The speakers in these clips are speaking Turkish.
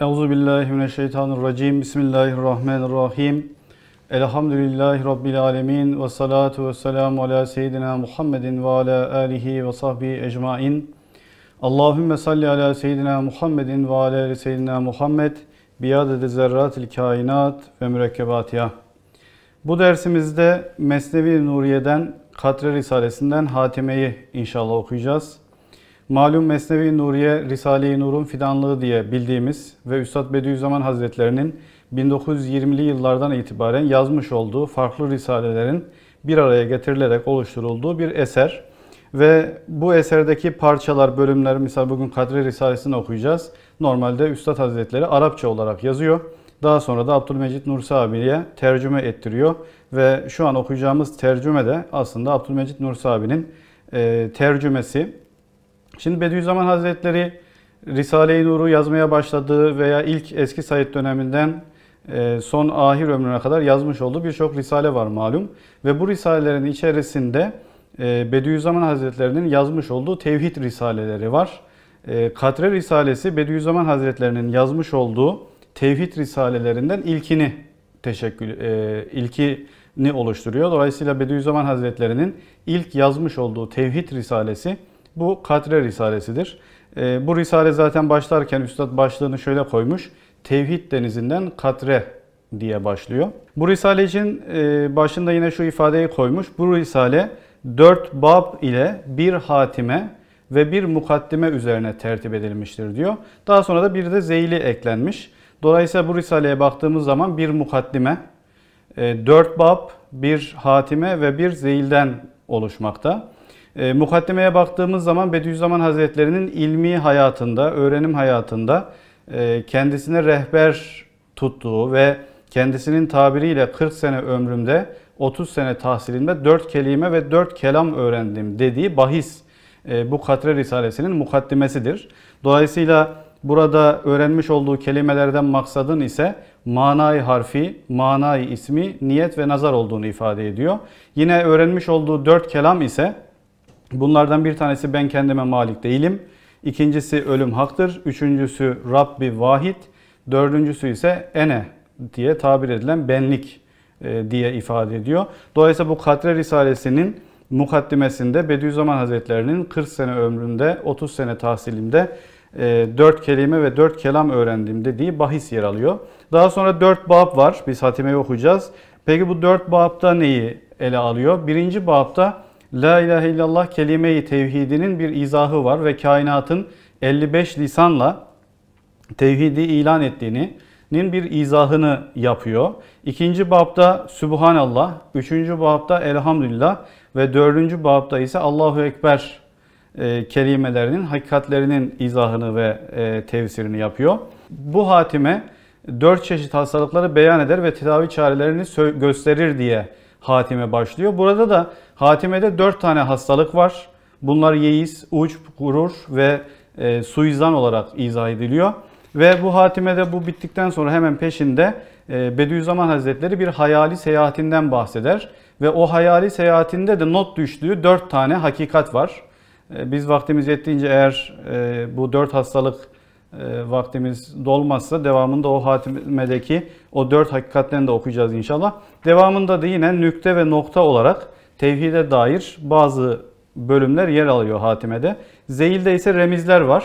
Euzu billahi mineşşeytanirracim. Bismillahirrahmanirrahim. Elhamdülillahi rabbil Alemin ve salatu vesselamu ala seyyidina Muhammedin ve ala alihi ve sahbi ecmaîn. Allahümme salli ala seyyidina Muhammedin ve ala ali seyyidina Muhammed biadede zerratil kainat ve mürekkebatiha. Bu dersimizde Mesnevi Nuriye'den Katre Risalesinden Hatime'yi inşallah okuyacağız. Malum Mesnevi Nuriye Risale-i Nur'un fidanlığı diye bildiğimiz ve Üstad Bediüzzaman Hazretlerinin 1920'li yıllardan itibaren yazmış olduğu farklı risalelerin bir araya getirilerek oluşturulduğu bir eser. Ve bu eserdeki parçalar, bölümler, mesela bugün Kadri Risalesi'ni okuyacağız. Normalde Üstad Hazretleri Arapça olarak yazıyor. Daha sonra da Abdülmecit Nursi abiye tercüme ettiriyor. Ve şu an okuyacağımız tercüme de aslında Abdülmecit Nursi abinin e, tercümesi. Şimdi Bediüzzaman Hazretleri Risale-i Nur'u yazmaya başladığı veya ilk eski Said döneminden e, son ahir ömrüne kadar yazmış olduğu birçok risale var malum. Ve bu risalelerin içerisinde e, Bediüzzaman Hazretlerinin yazmış olduğu tevhid risaleleri var. E, Katre Risalesi Bediüzzaman Hazretlerinin yazmış olduğu tevhid risalelerinden ilkini teşekkül ilkini oluşturuyor. Dolayısıyla Bediüzzaman Hazretlerinin ilk yazmış olduğu tevhid risalesi bu Katre Risalesidir. E, bu Risale zaten başlarken Üstad başlığını şöyle koymuş. Tevhid denizinden Katre diye başlıyor. Bu Risale için e, başında yine şu ifadeyi koymuş. Bu Risale dört bab ile bir hatime ve bir mukaddime üzerine tertip edilmiştir diyor. Daha sonra da bir de zeyli eklenmiş. Dolayısıyla bu Risale'ye baktığımız zaman bir mukaddime, e, dört bab, bir hatime ve bir zeilden oluşmakta. E, mukaddemeye baktığımız zaman Bediüzzaman Hazretleri'nin ilmi hayatında, öğrenim hayatında e, kendisine rehber tuttuğu ve kendisinin tabiriyle 40 sene ömrümde 30 sene tahsilinde 4 kelime ve 4 kelam öğrendim dediği bahis e, bu Katre Risalesi'nin mukaddimesidir. Dolayısıyla burada öğrenmiş olduğu kelimelerden maksadın ise manayı harfi, manayı ismi, niyet ve nazar olduğunu ifade ediyor. Yine öğrenmiş olduğu dört kelam ise Bunlardan bir tanesi ben kendime malik değilim. İkincisi ölüm haktır. Üçüncüsü Rabbi vahid. Dördüncüsü ise ene diye tabir edilen benlik e, diye ifade ediyor. Dolayısıyla bu Katre Risalesi'nin mukaddimesinde Bediüzzaman Hazretleri'nin 40 sene ömründe 30 sene tahsilimde 4 e, kelime ve 4 kelam öğrendim dediği bahis yer alıyor. Daha sonra 4 bab var. Biz hatimeyi okuyacağız. Peki bu 4 babda neyi ele alıyor? Birinci babda La ilahe illallah kelime-i tevhidinin bir izahı var ve kainatın 55 lisanla tevhidi ilan ettiğini, bir izahını yapıyor. İkinci babda Sübhanallah, üçüncü babda Elhamdülillah ve dördüncü babda ise Allahu Ekber e, kelimelerinin hakikatlerinin izahını ve e, tefsirini yapıyor. Bu hatime dört çeşit hastalıkları beyan eder ve tedavi çarelerini gösterir diye hatime başlıyor. Burada da Hatimede 4 tane hastalık var. Bunlar yeis, uç, gurur ve e, suizan olarak izah ediliyor. Ve bu hatimede bu bittikten sonra hemen peşinde e, Bediüzzaman Hazretleri bir hayali seyahatinden bahseder. Ve o hayali seyahatinde de not düştüğü 4 tane hakikat var. E, biz vaktimiz yettiğince eğer e, bu 4 hastalık e, vaktimiz dolmazsa devamında o hatimedeki o dört hakikatten de okuyacağız inşallah. Devamında da yine nükte ve nokta olarak tevhide dair bazı bölümler yer alıyor hatimede. Zeyl'de ise remizler var.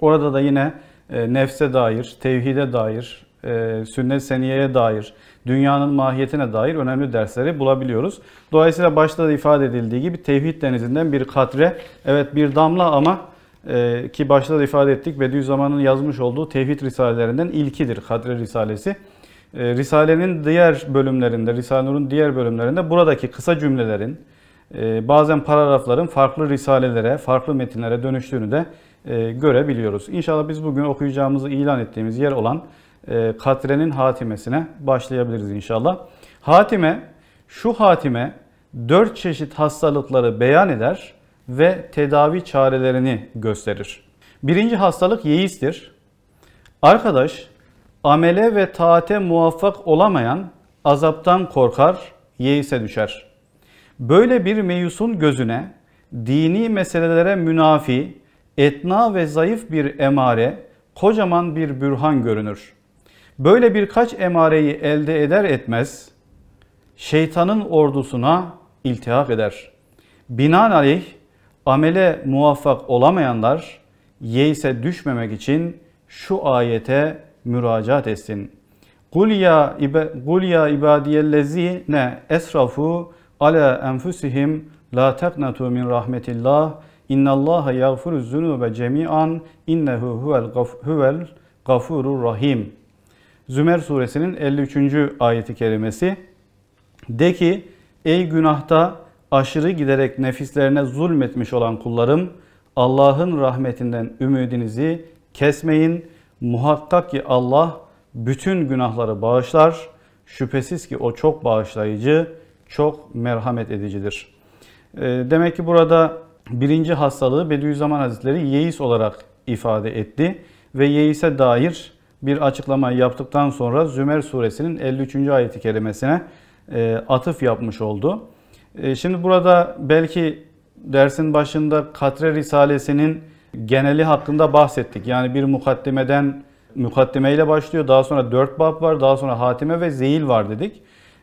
Orada da yine e, nefse dair, tevhide dair, e, sünnet seniyeye dair, dünyanın mahiyetine dair önemli dersleri bulabiliyoruz. Dolayısıyla başta da ifade edildiği gibi tevhid denizinden bir katre, evet bir damla ama e, ki başta da ifade ettik Bediüzzaman'ın yazmış olduğu tevhid risalelerinden ilkidir kadre risalesi. Ee, Risale'nin diğer bölümlerinde, Risale Nur'un diğer bölümlerinde buradaki kısa cümlelerin e, bazen paragrafların farklı risalelere, farklı metinlere dönüştüğünü de e, görebiliyoruz. İnşallah biz bugün okuyacağımızı ilan ettiğimiz yer olan e, Katre'nin hatimesine başlayabiliriz inşallah. Hatime, şu hatime dört çeşit hastalıkları beyan eder ve tedavi çarelerini gösterir. Birinci hastalık yeistir. Arkadaş amele ve taate muvaffak olamayan azaptan korkar, yeise düşer. Böyle bir meyusun gözüne dini meselelere münafi, etna ve zayıf bir emare, kocaman bir bürhan görünür. Böyle birkaç emareyi elde eder etmez, şeytanın ordusuna iltihak eder. Binaenaleyh amele muvaffak olamayanlar yeise düşmemek için şu ayete müracaat etsin. Kul ya kul ya ibadiyellezine esrafu ala enfusihim la taqnatu min rahmetillah innallaha yagfiru zunube cemian innehu huvel huvel gafurur rahim. Zümer suresinin 53. ayeti kerimesi. De ki ey günahta aşırı giderek nefislerine zulmetmiş olan kullarım Allah'ın rahmetinden ümidinizi kesmeyin.'' Muhakkak ki Allah bütün günahları bağışlar. Şüphesiz ki o çok bağışlayıcı, çok merhamet edicidir. Ee, demek ki burada birinci hastalığı Bediüzzaman Hazretleri yeis olarak ifade etti ve yeise dair bir açıklama yaptıktan sonra Zümer suresinin 53. ayeti kerimesine e, atıf yapmış oldu. E, şimdi burada belki dersin başında Katre Risalesi'nin geneli hakkında bahsettik. Yani bir mukaddimeden mukaddimeyle başlıyor. Daha sonra dört bab var. Daha sonra hatime ve zeyil var dedik.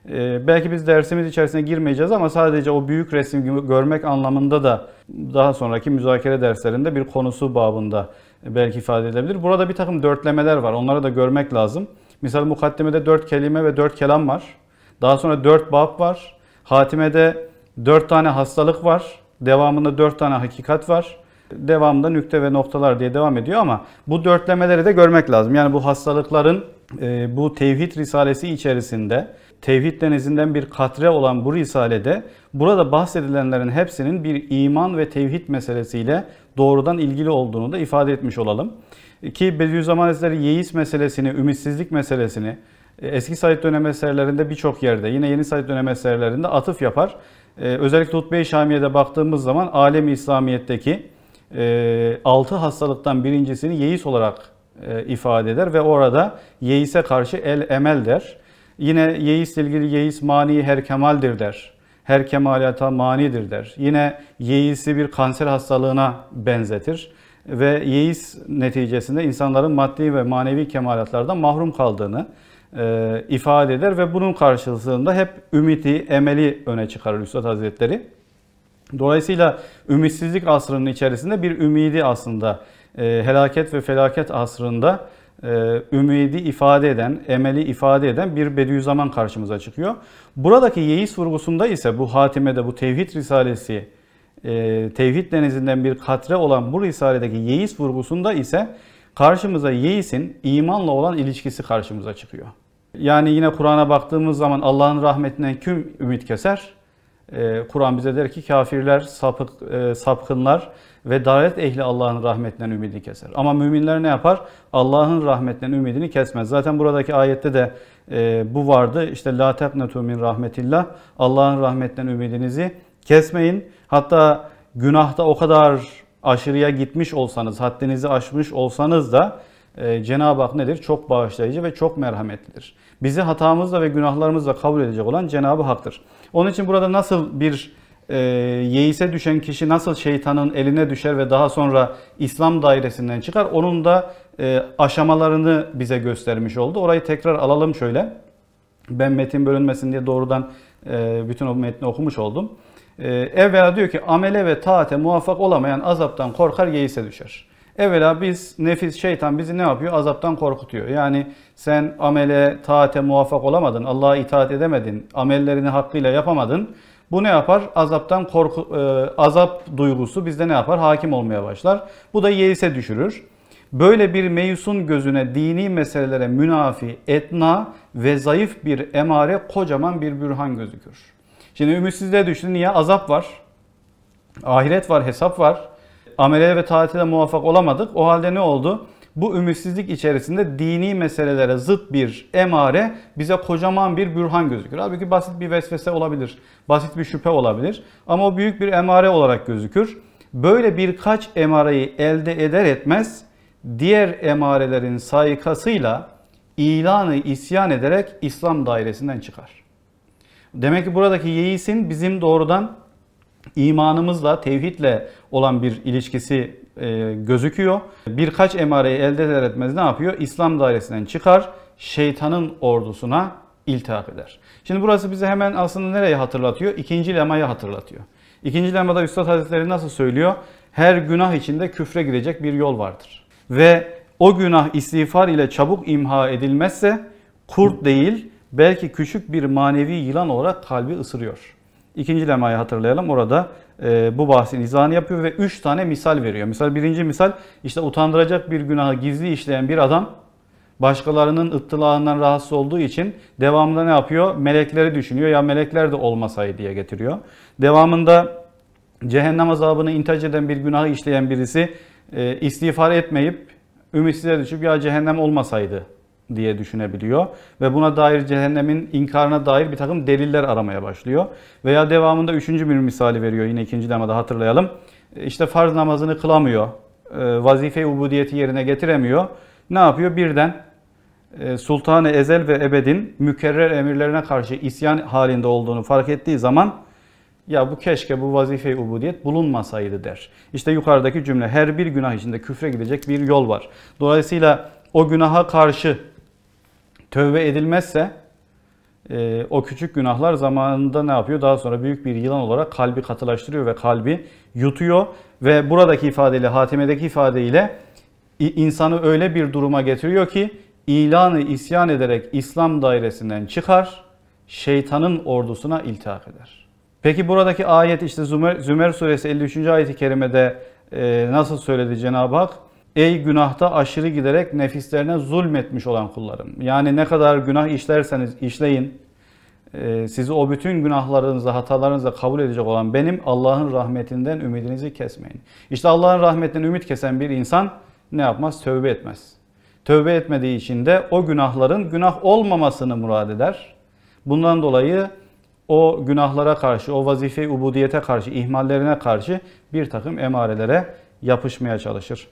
Ee, belki biz dersimiz içerisine girmeyeceğiz ama sadece o büyük resim görmek anlamında da daha sonraki müzakere derslerinde bir konusu babında belki ifade edebilir. Burada bir takım dörtlemeler var. Onları da görmek lazım. Misal mukaddimede dört kelime ve dört kelam var. Daha sonra dört bab var. Hatime'de dört tane hastalık var. Devamında dört tane hakikat var devamında nükte ve noktalar diye devam ediyor ama bu dörtlemeleri de görmek lazım. Yani bu hastalıkların e, bu tevhid risalesi içerisinde tevhid denizinden bir katre olan bu risalede burada bahsedilenlerin hepsinin bir iman ve tevhid meselesiyle doğrudan ilgili olduğunu da ifade etmiş olalım. Ki Bediüzzaman Hazretleri yeis meselesini, ümitsizlik meselesini e, eski Said dönem eserlerinde birçok yerde yine yeni Said dönem eserlerinde atıf yapar. E, özellikle Hutbe-i Şamiye'de baktığımız zaman alem-i İslamiyet'teki e, 6 hastalıktan birincisini yeis olarak e, ifade eder ve orada yeise karşı el emel der. Yine yeisle ilgili yeis mani her kemaldir der. Her kemalata manidir der. Yine yeisi bir kanser hastalığına benzetir ve yeis neticesinde insanların maddi ve manevi kemalatlardan mahrum kaldığını e, ifade eder ve bunun karşılığında hep ümiti, emeli öne çıkarır Üstad Hazretleri. Dolayısıyla ümitsizlik asrının içerisinde bir ümidi aslında e, helaket ve felaket asrında e, ümidi ifade eden, emeli ifade eden bir Bediüzzaman karşımıza çıkıyor. Buradaki yeis vurgusunda ise bu hatimede bu tevhid risalesi, e, tevhid denizinden bir katre olan bu risaledeki yeis vurgusunda ise karşımıza yeisin imanla olan ilişkisi karşımıza çıkıyor. Yani yine Kur'an'a baktığımız zaman Allah'ın rahmetinden kim ümit keser? Ee, Kur'an bize der ki kafirler, sapık, e, sapkınlar ve dalalet ehli Allah'ın rahmetinden ümidini keser. Ama müminler ne yapar? Allah'ın rahmetinden ümidini kesmez. Zaten buradaki ayette de e, bu vardı. İşte la tepnetu min rahmetillah. Allah'ın rahmetinden ümidinizi kesmeyin. Hatta günahta o kadar aşırıya gitmiş olsanız, haddinizi aşmış olsanız da e, Cenab-ı Hak nedir? Çok bağışlayıcı ve çok merhametlidir. Bizi hatamızla ve günahlarımızla kabul edecek olan Cenab-ı Hak'tır. Onun için burada nasıl bir e, yeise düşen kişi nasıl şeytanın eline düşer ve daha sonra İslam dairesinden çıkar onun da e, aşamalarını bize göstermiş oldu. Orayı tekrar alalım şöyle. Ben metin bölünmesin diye doğrudan e, bütün o metni okumuş oldum. E, evvela diyor ki amele ve taate muvaffak olamayan azaptan korkar yeise düşer. Evvela biz nefis, şeytan bizi ne yapıyor? Azaptan korkutuyor. Yani sen amele, taate muvaffak olamadın, Allah'a itaat edemedin, amellerini hakkıyla yapamadın. Bu ne yapar? Azaptan korku, e, azap duygusu bizde ne yapar? Hakim olmaya başlar. Bu da yeise düşürür. Böyle bir meyusun gözüne dini meselelere münafi, etna ve zayıf bir emare kocaman bir bürhan gözükür. Şimdi ümitsizliğe düştü. Niye? Azap var. Ahiret var, hesap var ameleye ve taatile muvaffak olamadık. O halde ne oldu? Bu ümitsizlik içerisinde dini meselelere zıt bir emare bize kocaman bir bürhan gözükür. Halbuki basit bir vesvese olabilir, basit bir şüphe olabilir ama o büyük bir emare olarak gözükür. Böyle birkaç emareyi elde eder etmez diğer emarelerin saykasıyla ilanı isyan ederek İslam dairesinden çıkar. Demek ki buradaki yeisin bizim doğrudan imanımızla, tevhidle olan bir ilişkisi e, gözüküyor. Birkaç emareyi elde eder etmez ne yapıyor? İslam dairesinden çıkar, şeytanın ordusuna iltihak eder. Şimdi burası bize hemen aslında nereye hatırlatıyor? İkinci lemayı hatırlatıyor. İkinci lemada Üstad Hazretleri nasıl söylüyor? Her günah içinde küfre girecek bir yol vardır. Ve o günah istiğfar ile çabuk imha edilmezse kurt değil belki küçük bir manevi yılan olarak kalbi ısırıyor. İkinci lemayı hatırlayalım. Orada e, bu bahsin izahını yapıyor ve üç tane misal veriyor. Misal birinci misal işte utandıracak bir günahı gizli işleyen bir adam başkalarının ıttılağından rahatsız olduğu için devamında ne yapıyor? Melekleri düşünüyor ya melekler de olmasaydı diye getiriyor. Devamında cehennem azabını intihac eden bir günahı işleyen birisi e, istiğfar etmeyip ümitsizliğe düşüp ya cehennem olmasaydı diye düşünebiliyor ve buna dair cehennemin inkarına dair bir takım deliller aramaya başlıyor. Veya devamında üçüncü bir misali veriyor yine ikinci demada hatırlayalım. İşte farz namazını kılamıyor, ee, vazife ubudiyeti yerine getiremiyor. Ne yapıyor? Birden e, Sultan-ı Ezel ve Ebed'in mükerrer emirlerine karşı isyan halinde olduğunu fark ettiği zaman ya bu keşke bu vazife ubudiyet bulunmasaydı der. İşte yukarıdaki cümle her bir günah içinde küfre gidecek bir yol var. Dolayısıyla o günaha karşı tövbe edilmezse e, o küçük günahlar zamanında ne yapıyor? Daha sonra büyük bir yılan olarak kalbi katılaştırıyor ve kalbi yutuyor. Ve buradaki ifadeyle, hatimedeki ifadeyle insanı öyle bir duruma getiriyor ki ilanı isyan ederek İslam dairesinden çıkar, şeytanın ordusuna iltihak eder. Peki buradaki ayet işte Zümer, Zümer suresi 53. ayeti kerimede e, nasıl söyledi Cenab-ı Hak? Ey günahta aşırı giderek nefislerine zulmetmiş olan kullarım. Yani ne kadar günah işlerseniz işleyin, e, sizi o bütün günahlarınızı, hatalarınızı kabul edecek olan benim Allah'ın rahmetinden ümidinizi kesmeyin. İşte Allah'ın rahmetinden ümit kesen bir insan ne yapmaz? Tövbe etmez. Tövbe etmediği için de o günahların günah olmamasını murad eder. Bundan dolayı o günahlara karşı, o vazife-i ubudiyete karşı, ihmallerine karşı bir takım emarelere yapışmaya çalışır.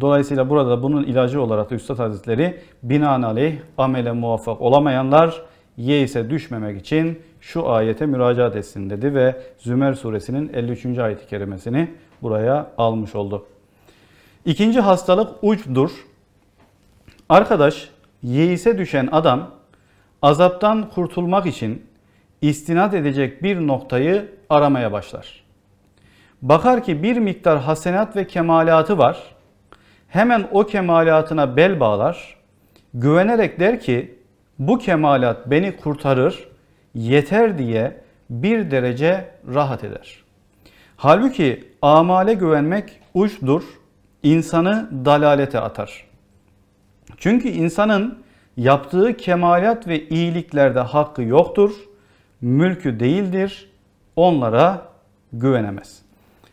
Dolayısıyla burada bunun ilacı olarak da Üstad Hazretleri binaenaleyh amele muvaffak olamayanlar yeise düşmemek için şu ayete müracaat etsin dedi ve Zümer suresinin 53. ayeti i kerimesini buraya almış oldu. İkinci hastalık uçdur. Arkadaş yeise düşen adam azaptan kurtulmak için istinat edecek bir noktayı aramaya başlar. Bakar ki bir miktar hasenat ve kemalatı var.'' hemen o kemalatına bel bağlar. Güvenerek der ki bu kemalat beni kurtarır, yeter diye bir derece rahat eder. Halbuki amale güvenmek uçtur, insanı dalalete atar. Çünkü insanın yaptığı kemalat ve iyiliklerde hakkı yoktur, mülkü değildir, onlara güvenemez.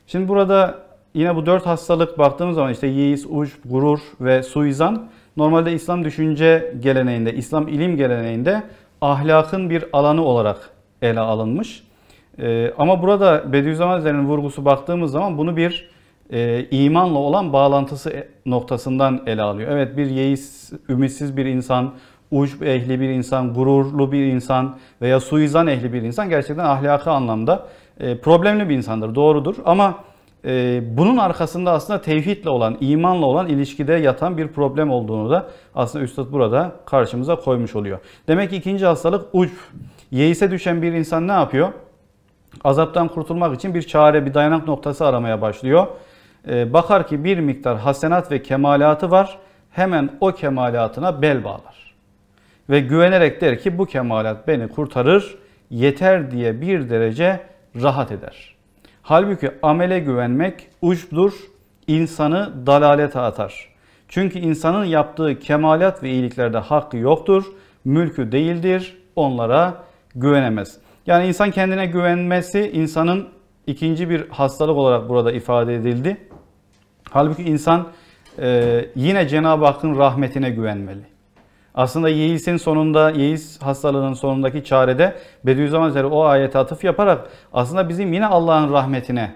Şimdi burada Yine bu dört hastalık baktığımız zaman işte yiğis, uç, gurur ve suizan normalde İslam düşünce geleneğinde, İslam ilim geleneğinde ahlakın bir alanı olarak ele alınmış. Ee, ama burada Bediüzzaman Hazretleri'nin vurgusu baktığımız zaman bunu bir e, imanla olan bağlantısı e, noktasından ele alıyor. Evet bir yeis, ümitsiz bir insan, ucb ehli bir insan, gururlu bir insan veya suizan ehli bir insan gerçekten ahlakı anlamda e, problemli bir insandır, doğrudur. Ama ee, bunun arkasında aslında tevhidle olan, imanla olan ilişkide yatan bir problem olduğunu da aslında Üstad burada karşımıza koymuş oluyor. Demek ki ikinci hastalık ucf. Yeise düşen bir insan ne yapıyor? Azaptan kurtulmak için bir çare, bir dayanak noktası aramaya başlıyor. Ee, bakar ki bir miktar hasenat ve kemalatı var. Hemen o kemalatına bel bağlar. Ve güvenerek der ki bu kemalat beni kurtarır, yeter diye bir derece rahat eder.'' Halbuki amele güvenmek uçtur, insanı dalalete atar. Çünkü insanın yaptığı kemalat ve iyiliklerde hakkı yoktur, mülkü değildir, onlara güvenemez. Yani insan kendine güvenmesi insanın ikinci bir hastalık olarak burada ifade edildi. Halbuki insan e, yine Cenab-ı Hakk'ın rahmetine güvenmeli. Aslında Yeis'in sonunda, Yeis hastalığının sonundaki çarede Bediüzzaman Hazretleri o ayete atıf yaparak aslında bizim yine Allah'ın rahmetine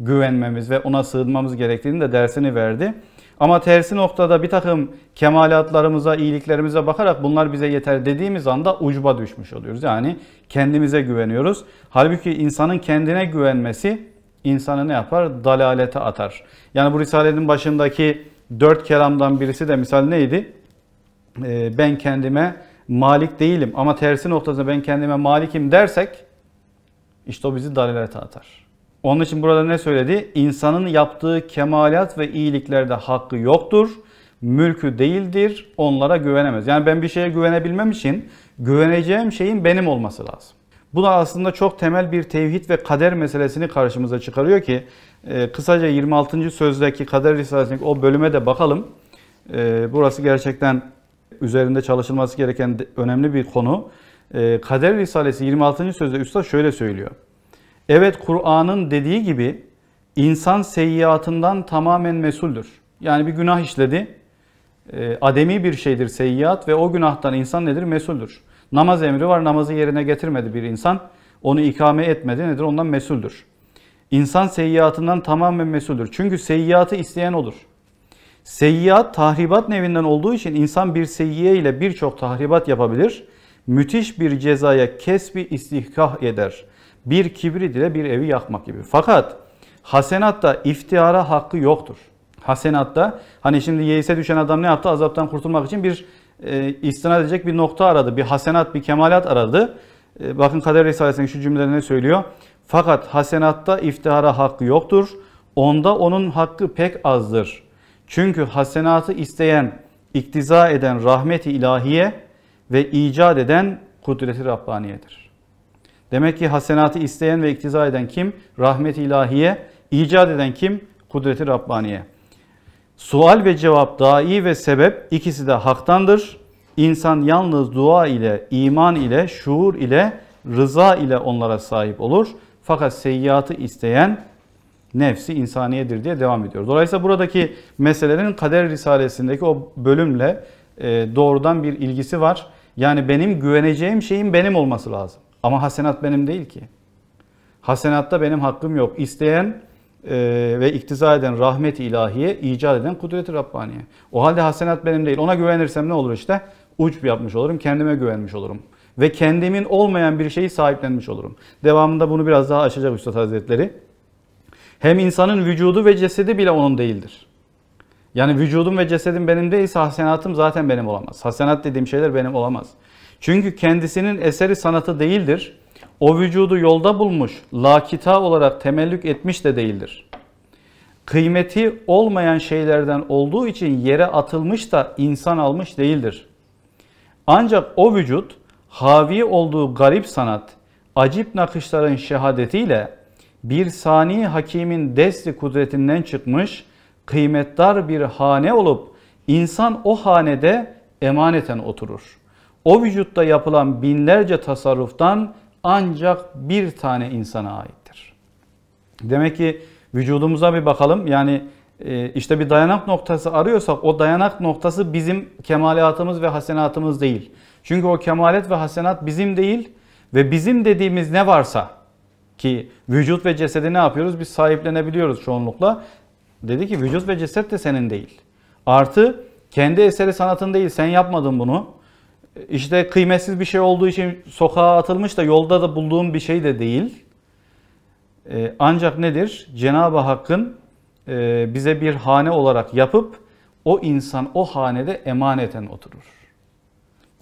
güvenmemiz ve ona sığınmamız gerektiğini de dersini verdi. Ama tersi noktada bir takım kemalatlarımıza, iyiliklerimize bakarak bunlar bize yeter dediğimiz anda ucba düşmüş oluyoruz. Yani kendimize güveniyoruz. Halbuki insanın kendine güvenmesi insanı ne yapar? Dalalete atar. Yani bu Risale'nin başındaki dört kelamdan birisi de misal neydi? Ee, ben kendime malik değilim ama tersi noktasında ben kendime malikim dersek işte o bizi dalalete atar. Onun için burada ne söyledi? İnsanın yaptığı kemalat ve iyiliklerde hakkı yoktur. Mülkü değildir. Onlara güvenemez. Yani ben bir şeye güvenebilmem için güveneceğim şeyin benim olması lazım. Bu da aslında çok temel bir tevhid ve kader meselesini karşımıza çıkarıyor ki e, kısaca 26. sözdeki kader risalesindeki o bölüme de bakalım. E, burası gerçekten üzerinde çalışılması gereken önemli bir konu. Ee, Kader Risalesi 26. sözde Üstad şöyle söylüyor. Evet Kur'an'ın dediği gibi insan seyyiatından tamamen mesuldür. Yani bir günah işledi. E, ademi bir şeydir seyyiat ve o günahtan insan nedir? Mesuldür. Namaz emri var, namazı yerine getirmedi bir insan. Onu ikame etmedi nedir? Ondan mesuldür. İnsan seyyiatından tamamen mesuldür. Çünkü seyyiatı isteyen odur. Seyyiat tahribat nevinden olduğu için insan bir seyyiye ile birçok tahribat yapabilir. Müthiş bir cezaya kesbi istihkah eder. Bir kibrit ile bir evi yakmak gibi. Fakat hasenatta iftihara hakkı yoktur. Hasenatta hani şimdi yeise düşen adam ne yaptı? Azaptan kurtulmak için bir e, istinad edecek bir nokta aradı. Bir hasenat, bir kemalat aradı. E, bakın Kader Risalesi'nin şu ne söylüyor. Fakat hasenatta iftihara hakkı yoktur. Onda onun hakkı pek azdır. Çünkü hasenatı isteyen, iktiza eden rahmeti ilahiye ve icat eden kudreti Rabbaniyedir. Demek ki hasenatı isteyen ve iktiza eden kim? Rahmeti ilahiye. İcat eden kim? Kudreti Rabbaniye. Sual ve cevap, dahi ve sebep ikisi de haktandır. İnsan yalnız dua ile, iman ile, şuur ile, rıza ile onlara sahip olur. Fakat seyyiatı isteyen nefsi insaniyedir diye devam ediyor. Dolayısıyla buradaki meselelerin kader risalesindeki o bölümle e, doğrudan bir ilgisi var. Yani benim güveneceğim şeyin benim olması lazım. Ama hasenat benim değil ki. Hasenatta benim hakkım yok. İsteyen e, ve iktiza eden rahmet-i ilahiye, icat eden kudret-i Rabbaniye. O halde hasenat benim değil. Ona güvenirsem ne olur işte? Uçp yapmış olurum, kendime güvenmiş olurum. Ve kendimin olmayan bir şeyi sahiplenmiş olurum. Devamında bunu biraz daha açacak Üstad Hazretleri. Hem insanın vücudu ve cesedi bile onun değildir. Yani vücudum ve cesedim benim değilse hasenatım zaten benim olamaz. Hasenat dediğim şeyler benim olamaz. Çünkü kendisinin eseri sanatı değildir. O vücudu yolda bulmuş, lakita olarak temellük etmiş de değildir. Kıymeti olmayan şeylerden olduğu için yere atılmış da insan almış değildir. Ancak o vücut havi olduğu garip sanat, acip nakışların şehadetiyle bir sani hakimin desti kudretinden çıkmış kıymetdar bir hane olup insan o hanede emaneten oturur. O vücutta yapılan binlerce tasarruftan ancak bir tane insana aittir. Demek ki vücudumuza bir bakalım. Yani e, işte bir dayanak noktası arıyorsak o dayanak noktası bizim kemalatımız ve hasenatımız değil. Çünkü o kemalet ve hasenat bizim değil ve bizim dediğimiz ne varsa ki vücut ve cesedi ne yapıyoruz? Biz sahiplenebiliyoruz çoğunlukla. Dedi ki vücut ve ceset de senin değil. Artı kendi eseri sanatın değil. Sen yapmadın bunu. İşte kıymetsiz bir şey olduğu için sokağa atılmış da yolda da bulduğun bir şey de değil. Ee, ancak nedir? Cenab-ı Hakk'ın e, bize bir hane olarak yapıp o insan o hanede emaneten oturur.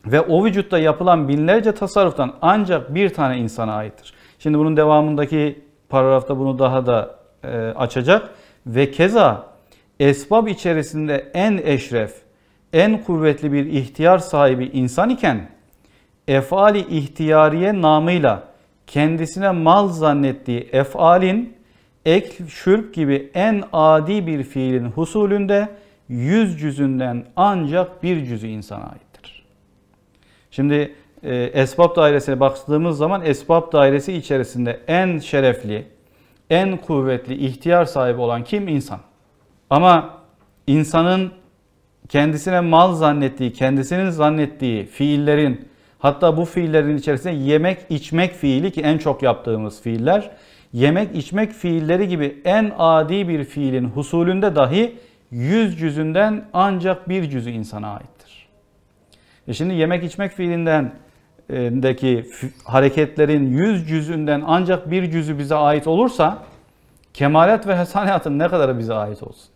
Ve o vücutta yapılan binlerce tasarruftan ancak bir tane insana aittir. Şimdi bunun devamındaki paragrafta bunu daha da e, açacak. Ve keza esbab içerisinde en eşref, en kuvvetli bir ihtiyar sahibi insan iken efali ihtiyariye namıyla kendisine mal zannettiği efalin ek, şürp gibi en adi bir fiilin husulünde yüz cüzünden ancak bir cüzü insana aittir. Şimdi e, esbab dairesine baktığımız zaman esbab dairesi içerisinde en şerefli, en kuvvetli ihtiyar sahibi olan kim? İnsan. Ama insanın kendisine mal zannettiği, kendisinin zannettiği fiillerin, hatta bu fiillerin içerisinde yemek içmek fiili ki en çok yaptığımız fiiller, yemek içmek fiilleri gibi en adi bir fiilin husulünde dahi yüz cüzünden ancak bir cüzü insana aittir. E şimdi yemek içmek fiilinden deki hareketlerin yüz cüzünden ancak bir cüzü bize ait olursa kemalat ve hesaniyatın ne kadar bize ait olsun?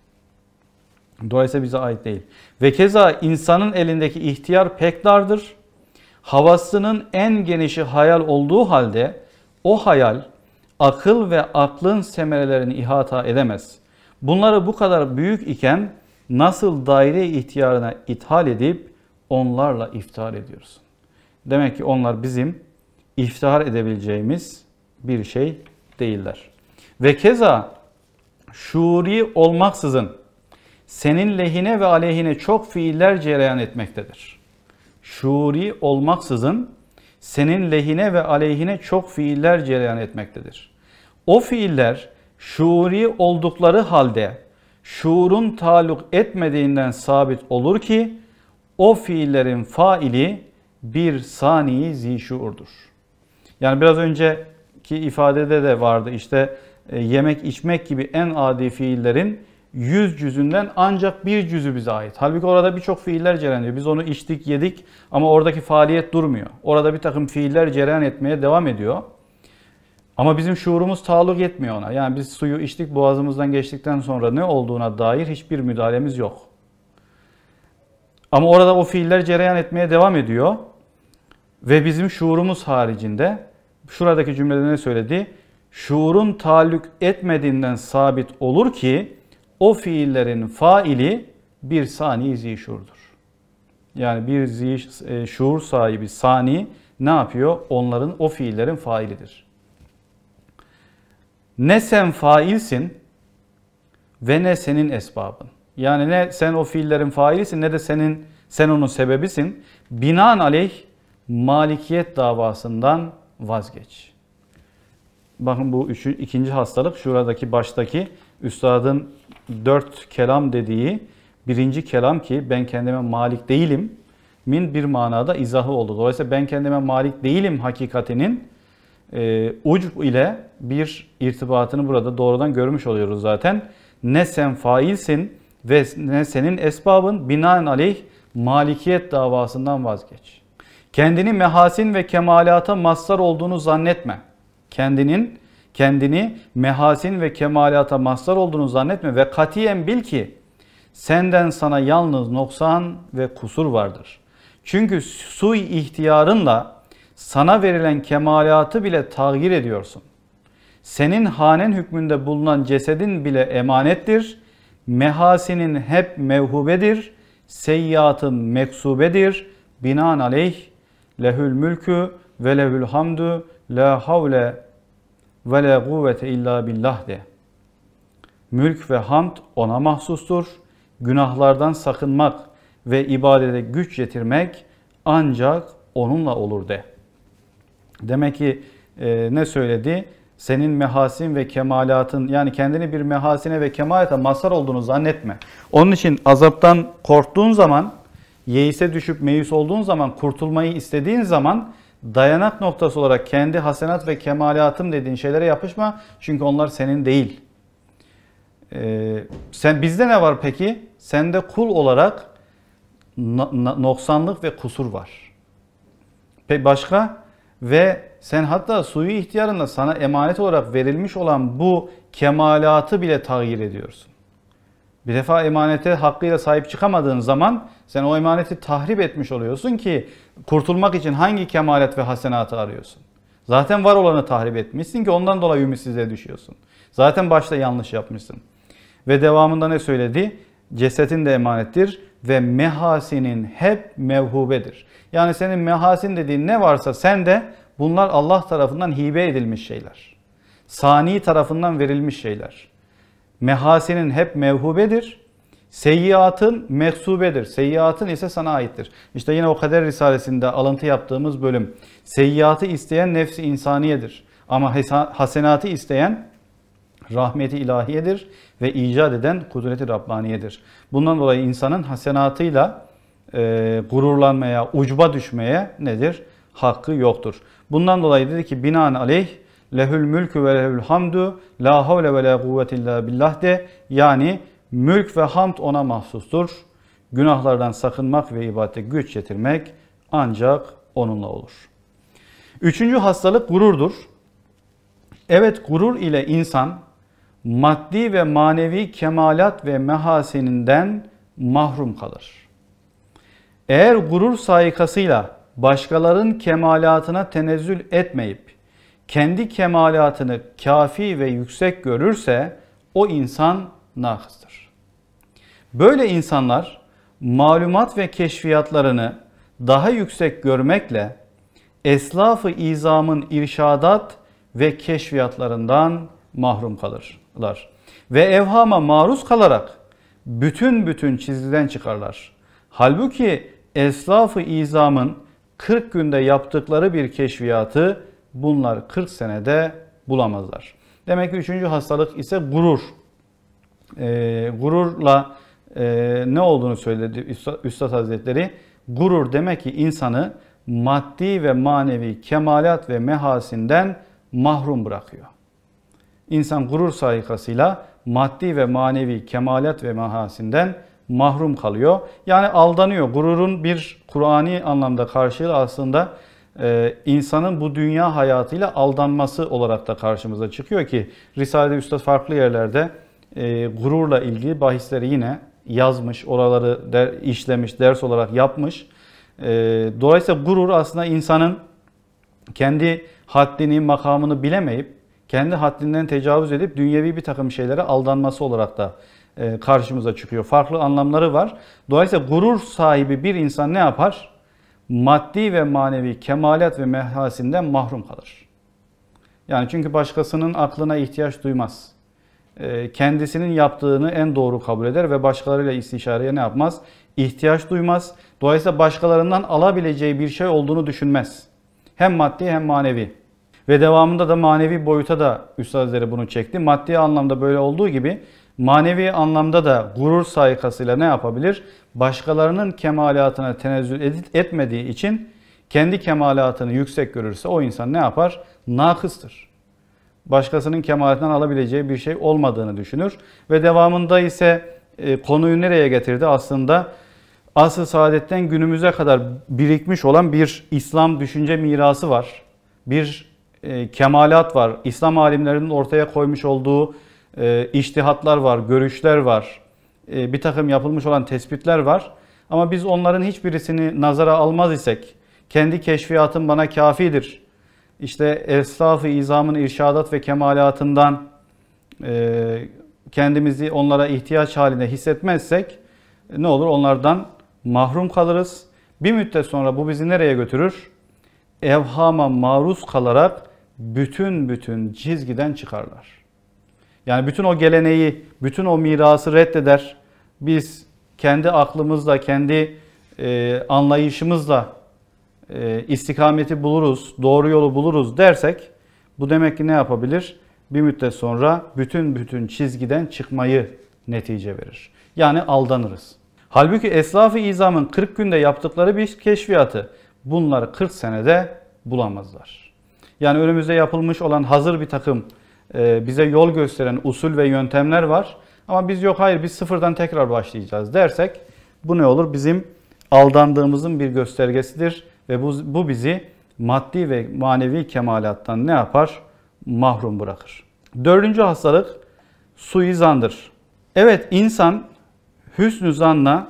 Dolayısıyla bize ait değil. Ve keza insanın elindeki ihtiyar pek dardır. Havasının en genişi hayal olduğu halde o hayal akıl ve aklın semerelerini ihata edemez. Bunları bu kadar büyük iken nasıl daire ihtiyarına ithal edip onlarla iftar ediyorsun? Demek ki onlar bizim iftihar edebileceğimiz bir şey değiller. Ve keza şuuri olmaksızın senin lehine ve aleyhine çok fiiller cereyan etmektedir. Şuuri olmaksızın senin lehine ve aleyhine çok fiiller cereyan etmektedir. O fiiller şuuri oldukları halde şuurun taluk etmediğinden sabit olur ki o fiillerin faili bir saniye zişuurdur. Yani biraz önceki ifadede de vardı işte e, yemek içmek gibi en adi fiillerin yüz cüzünden ancak bir cüzü bize ait. Halbuki orada birçok fiiller cereyan ediyor. Biz onu içtik, yedik ama oradaki faaliyet durmuyor. Orada bir takım fiiller cereyan etmeye devam ediyor. Ama bizim şuurumuz taalluk etmiyor ona. Yani biz suyu içtik, boğazımızdan geçtikten sonra ne olduğuna dair hiçbir müdahalemiz yok. Ama orada o fiiller cereyan etmeye devam ediyor. Ve bizim şuurumuz haricinde, şuradaki cümlede ne söyledi? Şuurun taluk etmediğinden sabit olur ki o fiillerin faili bir sani zişurdur. Yani bir ziş, e, şuur sahibi sani ne yapıyor? Onların o fiillerin failidir. Ne sen failsin ve ne senin esbabın. Yani ne sen o fiillerin failisin ne de senin sen onun sebebisin. aleyh malikiyet davasından vazgeç. Bakın bu üçü, ikinci hastalık şuradaki baştaki üstadın dört kelam dediği birinci kelam ki ben kendime malik değilim min bir manada izahı oldu. Dolayısıyla ben kendime malik değilim hakikatinin e, ucb ile bir irtibatını burada doğrudan görmüş oluyoruz zaten. Ne sen failsin ve senin esbabın binaenaleyh malikiyet davasından vazgeç. Kendini mehasin ve kemalata mazhar olduğunu zannetme. Kendinin kendini mehasin ve kemalata mazhar olduğunu zannetme ve katiyen bil ki senden sana yalnız noksan ve kusur vardır. Çünkü suy ihtiyarınla sana verilen kemalatı bile tağyir ediyorsun. Senin hanen hükmünde bulunan cesedin bile emanettir mehasinin hep mevhubedir, seyyiatın meksubedir. Binaenaleyh lehül mülkü ve lehül hamdü la havle ve la kuvvete illa billah de. Mülk ve hamd ona mahsustur. Günahlardan sakınmak ve ibadete güç getirmek ancak onunla olur de. Demek ki e, ne söyledi? senin mehasin ve kemalatın yani kendini bir mehasine ve kemalata mazhar olduğunu zannetme. Onun için azaptan korktuğun zaman, yeise düşüp meyus olduğun zaman, kurtulmayı istediğin zaman dayanak noktası olarak kendi hasenat ve kemalatım dediğin şeylere yapışma. Çünkü onlar senin değil. Ee, sen Bizde ne var peki? Sende kul olarak noksanlık ve kusur var. Peki başka? Ve sen hatta suyu ihtiyarında sana emanet olarak verilmiş olan bu kemalatı bile tahir ediyorsun. Bir defa emanete hakkıyla sahip çıkamadığın zaman sen o emaneti tahrip etmiş oluyorsun ki kurtulmak için hangi kemalet ve hasenatı arıyorsun? Zaten var olanı tahrip etmişsin ki ondan dolayı ümitsizliğe düşüyorsun. Zaten başta yanlış yapmışsın. Ve devamında ne söyledi? Cesetin de emanettir ve mehasinin hep mevhubedir. Yani senin mehasin dediğin ne varsa sen de bunlar Allah tarafından hibe edilmiş şeyler. Sani tarafından verilmiş şeyler. Mehasinin hep mevhubedir. Seyyiatın meksubedir. Seyyiatın ise sana aittir. İşte yine o kader risalesinde alıntı yaptığımız bölüm. Seyyiatı isteyen nefsi insaniyedir. Ama hasenatı isteyen rahmeti ilahiyedir ve icat eden kudreti Rabbaniyedir. Bundan dolayı insanın hasenatıyla e, gururlanmaya, ucba düşmeye nedir? Hakkı yoktur. Bundan dolayı dedi ki binan aleyh lehül mülkü ve lehül hamdu la havle ve la kuvvete illa billah de yani mülk ve hamd ona mahsustur. Günahlardan sakınmak ve ibadete güç getirmek ancak onunla olur. Üçüncü hastalık gururdur. Evet gurur ile insan maddi ve manevi kemalat ve mehaseninden mahrum kalır. Eğer gurur saykasıyla başkaların kemalatına tenezzül etmeyip kendi kemalatını kafi ve yüksek görürse o insan nakızdır. Böyle insanlar malumat ve keşfiyatlarını daha yüksek görmekle eslaf izamın irşadat ve keşfiyatlarından mahrum kalır.'' çıkarlar ve evhama maruz kalarak bütün bütün çizgiden çıkarlar. Halbuki eslaf izamın 40 günde yaptıkları bir keşfiyatı bunlar 40 senede bulamazlar. Demek ki üçüncü hastalık ise gurur. E, gururla e, ne olduğunu söyledi Üstad Hazretleri. Gurur demek ki insanı maddi ve manevi kemalat ve mehasinden mahrum bırakıyor insan gurur sayıkasıyla maddi ve manevi kemalat ve mahasinden mahrum kalıyor. Yani aldanıyor. Gururun bir Kur'ani anlamda karşılığı aslında e, insanın bu dünya hayatıyla aldanması olarak da karşımıza çıkıyor ki Risale-i Üstad farklı yerlerde e, gururla ilgili bahisleri yine yazmış, oraları der, işlemiş, ders olarak yapmış. E, dolayısıyla gurur aslında insanın kendi haddini, makamını bilemeyip kendi haddinden tecavüz edip dünyevi bir takım şeylere aldanması olarak da e, karşımıza çıkıyor. Farklı anlamları var. Dolayısıyla gurur sahibi bir insan ne yapar? Maddi ve manevi kemalat ve mehasinden mahrum kalır. Yani çünkü başkasının aklına ihtiyaç duymaz. E, kendisinin yaptığını en doğru kabul eder ve başkalarıyla istişareye ne yapmaz? İhtiyaç duymaz. Dolayısıyla başkalarından alabileceği bir şey olduğunu düşünmez. Hem maddi hem manevi. Ve devamında da manevi boyuta da üstadları bunu çekti. Maddi anlamda böyle olduğu gibi manevi anlamda da gurur saykasıyla ne yapabilir? Başkalarının kemalatına tenezzül etmediği için kendi kemalatını yüksek görürse o insan ne yapar? Nakıstır. Başkasının kemalinden alabileceği bir şey olmadığını düşünür. Ve devamında ise e, konuyu nereye getirdi? Aslında asıl saadetten günümüze kadar birikmiş olan bir İslam düşünce mirası var. Bir e, kemalat var. İslam alimlerinin ortaya koymuş olduğu e, iştihatlar var, görüşler var. E, bir takım yapılmış olan tespitler var. Ama biz onların hiçbirisini nazara almaz isek, kendi keşfiyatım bana kafidir. İşte Esraf-ı İzam'ın irşadat ve kemalatından e, kendimizi onlara ihtiyaç haline hissetmezsek ne olur onlardan mahrum kalırız. Bir müddet sonra bu bizi nereye götürür? evhama maruz kalarak bütün bütün çizgiden çıkarlar. Yani bütün o geleneği, bütün o mirası reddeder. Biz kendi aklımızla, kendi e, anlayışımızla e, istikameti buluruz, doğru yolu buluruz dersek bu demek ki ne yapabilir? Bir müddet sonra bütün bütün çizgiden çıkmayı netice verir. Yani aldanırız. Halbuki Esnaf-ı İzam'ın 40 günde yaptıkları bir keşfiyatı bunları 40 senede bulamazlar. Yani önümüzde yapılmış olan hazır bir takım e, bize yol gösteren usul ve yöntemler var. Ama biz yok hayır biz sıfırdan tekrar başlayacağız dersek bu ne olur? Bizim aldandığımızın bir göstergesidir ve bu, bu bizi maddi ve manevi kemalattan ne yapar? Mahrum bırakır. Dördüncü hastalık suizandır. Evet insan hüsnü zanla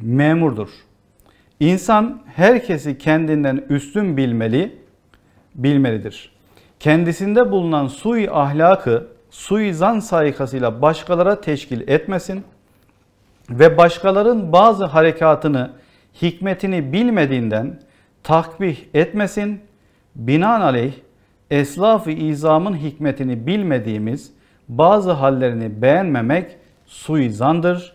memurdur. İnsan herkesi kendinden üstün bilmeli, bilmelidir. Kendisinde bulunan sui ahlakı suizan saykasıyla başkalara teşkil etmesin ve başkaların bazı harekatını, hikmetini bilmediğinden takbih etmesin. Binaenaleyh eslaf-ı izamın hikmetini bilmediğimiz bazı hallerini beğenmemek suizandır.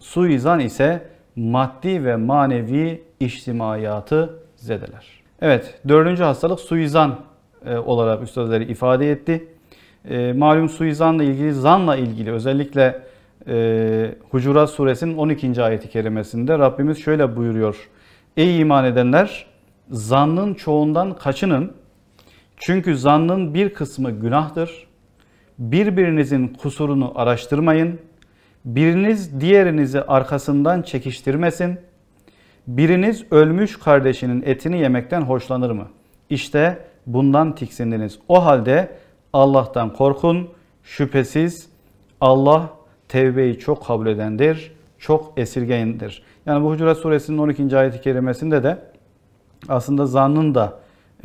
Suizan ise maddi ve manevi içtimaiyatı zedeler. Evet, dördüncü hastalık suizan e, olarak üstadları ifade etti. E, malum suizanla ilgili, zanla ilgili özellikle e, Hucurat suresinin 12. ayeti kerimesinde Rabbimiz şöyle buyuruyor. Ey iman edenler, zannın çoğundan kaçının. Çünkü zannın bir kısmı günahtır. Birbirinizin kusurunu araştırmayın.'' Biriniz diğerinizi arkasından çekiştirmesin. Biriniz ölmüş kardeşinin etini yemekten hoşlanır mı? İşte bundan tiksindiniz. O halde Allah'tan korkun. Şüphesiz Allah tevbeyi çok kabul edendir, çok esirgeyendir. Yani bu Hucurat suresinin 12. ayeti kerimesinde de aslında zannın da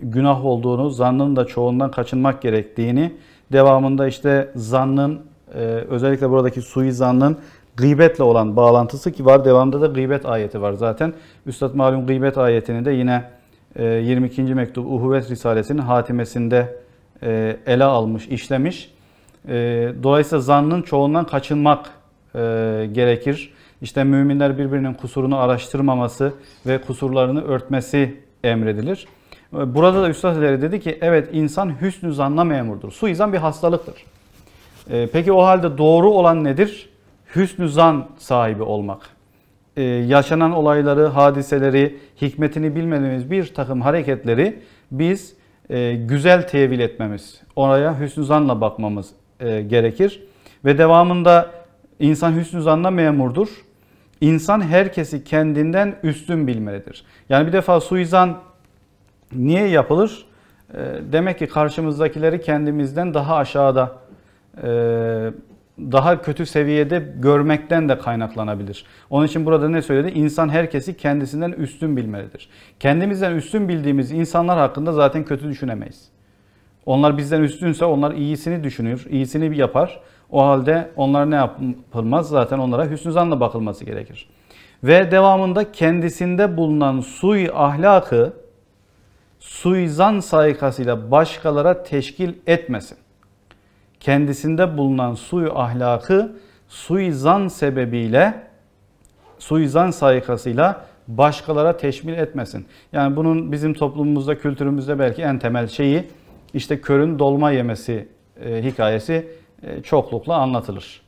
günah olduğunu, zannın da çoğundan kaçınmak gerektiğini, devamında işte zannın ee, özellikle buradaki suizanın gıybetle olan bağlantısı ki var devamında da gıybet ayeti var zaten. Üstad malum gıybet ayetini de yine 22. E, mektup Uhuvvet Risalesi'nin hatimesinde e, ele almış, işlemiş. E, dolayısıyla zannın çoğundan kaçınmak e, gerekir. İşte müminler birbirinin kusurunu araştırmaması ve kusurlarını örtmesi emredilir. Burada da Üstad dedi ki evet insan hüsnü zanla memurdur. Suizan bir hastalıktır. Ee, peki o halde doğru olan nedir? Hüsnü zan sahibi olmak. Ee, yaşanan olayları, hadiseleri, hikmetini bilmediğimiz bir takım hareketleri biz e, güzel tevil etmemiz, oraya hüsnü zanla bakmamız e, gerekir. Ve devamında insan hüsnü zanla memurdur. İnsan herkesi kendinden üstün bilmelidir. Yani bir defa suizan niye yapılır? E, demek ki karşımızdakileri kendimizden daha aşağıda e, daha kötü seviyede görmekten de kaynaklanabilir. Onun için burada ne söyledi? İnsan herkesi kendisinden üstün bilmelidir. Kendimizden üstün bildiğimiz insanlar hakkında zaten kötü düşünemeyiz. Onlar bizden üstünse onlar iyisini düşünür, iyisini yapar. O halde onlar ne yapılmaz? Zaten onlara hüsnü zanla bakılması gerekir. Ve devamında kendisinde bulunan suy ahlakı suizan saykasıyla başkalara teşkil etmesin kendisinde bulunan suyu ahlakı suizan sebebiyle suizan saykasıyla başkalara teşmil etmesin. Yani bunun bizim toplumumuzda, kültürümüzde belki en temel şeyi işte körün dolma yemesi e, hikayesi e, çoklukla anlatılır.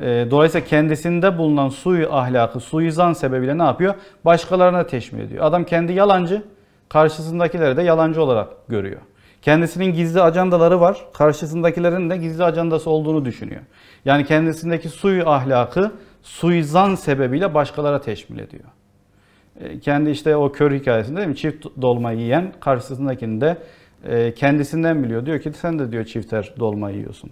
E, dolayısıyla kendisinde bulunan suyu ahlakı, suizan sebebiyle ne yapıyor? Başkalarına teşmil ediyor. Adam kendi yalancı, karşısındakileri de yalancı olarak görüyor. Kendisinin gizli ajandaları var. Karşısındakilerin de gizli ajandası olduğunu düşünüyor. Yani kendisindeki suyu ahlakı suizan sebebiyle başkalara teşmil ediyor. E, kendi işte o kör hikayesinde değil mi? Çift dolma yiyen karşısındakini de e, kendisinden biliyor. Diyor ki sen de diyor çifter dolma yiyorsun.